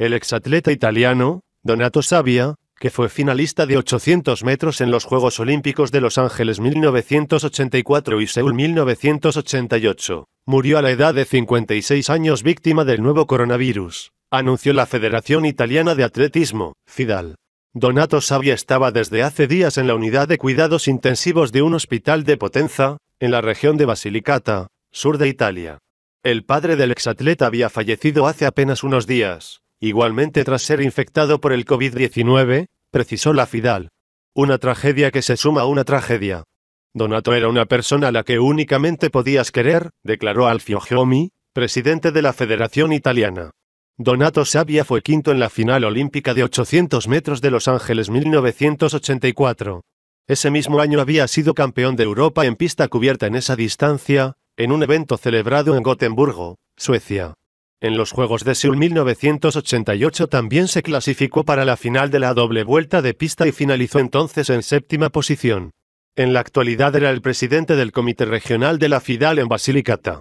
El exatleta italiano, Donato Savia, que fue finalista de 800 metros en los Juegos Olímpicos de Los Ángeles 1984 y Seúl 1988, murió a la edad de 56 años víctima del nuevo coronavirus, anunció la Federación Italiana de Atletismo, FIDAL. Donato Savia estaba desde hace días en la unidad de cuidados intensivos de un hospital de Potenza, en la región de Basilicata, sur de Italia. El padre del exatleta había fallecido hace apenas unos días, Igualmente tras ser infectado por el COVID-19, precisó la Fidal. Una tragedia que se suma a una tragedia. Donato era una persona a la que únicamente podías querer, declaró Alfio Giomi, presidente de la Federación Italiana. Donato Sabia fue quinto en la final olímpica de 800 metros de Los Ángeles 1984. Ese mismo año había sido campeón de Europa en pista cubierta en esa distancia, en un evento celebrado en Gotemburgo, Suecia. En los Juegos de Seúl 1988 también se clasificó para la final de la doble vuelta de pista y finalizó entonces en séptima posición. En la actualidad era el presidente del Comité Regional de la FIDAL en Basilicata.